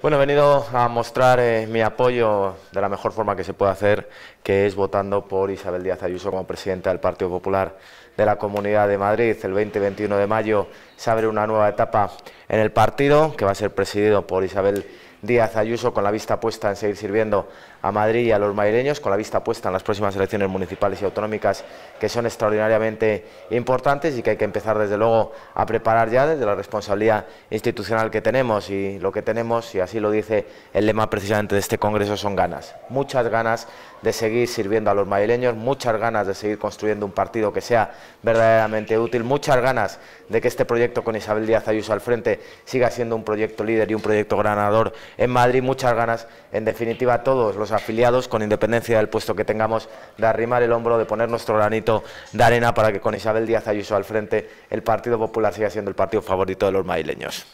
Bueno, he venido a mostrar eh, mi apoyo de la mejor forma que se puede hacer, que es votando por Isabel Díaz Ayuso como presidenta del Partido Popular de la Comunidad de Madrid. El 20-21 de mayo se abre una nueva etapa en el partido, que va a ser presidido por Isabel Díaz Ayuso con la vista puesta en seguir sirviendo a Madrid y a los madrileños, con la vista puesta en las próximas elecciones municipales y autonómicas que son extraordinariamente importantes y que hay que empezar desde luego a preparar ya desde la responsabilidad institucional que tenemos y lo que tenemos, y así lo dice el lema precisamente de este Congreso, son ganas, muchas ganas de seguir sirviendo a los madrileños, muchas ganas de seguir construyendo un partido que sea verdaderamente útil, muchas ganas de que este proyecto con Isabel Díaz Ayuso al frente siga siendo un proyecto líder y un proyecto ganador en Madrid muchas ganas, en definitiva, todos los afiliados, con independencia del puesto que tengamos, de arrimar el hombro, de poner nuestro granito de arena para que con Isabel Díaz Ayuso al frente el Partido Popular siga siendo el partido favorito de los madrileños.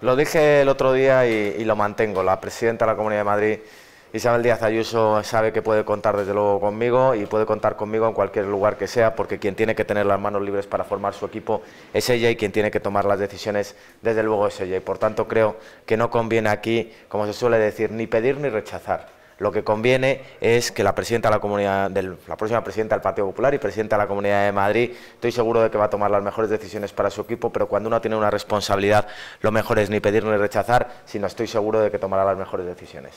Lo dije el otro día y, y lo mantengo. La presidenta de la Comunidad de Madrid Isabel Díaz Ayuso sabe que puede contar desde luego conmigo y puede contar conmigo en cualquier lugar que sea, porque quien tiene que tener las manos libres para formar su equipo es ella y quien tiene que tomar las decisiones desde luego es ella. Y por tanto creo que no conviene aquí, como se suele decir, ni pedir ni rechazar. Lo que conviene es que la presidenta la la próxima presidenta del Partido Popular y presidenta de la Comunidad de Madrid, estoy seguro de que va a tomar las mejores decisiones para su equipo, pero cuando uno tiene una responsabilidad, lo mejor es ni pedir ni rechazar, sino estoy seguro de que tomará las mejores decisiones.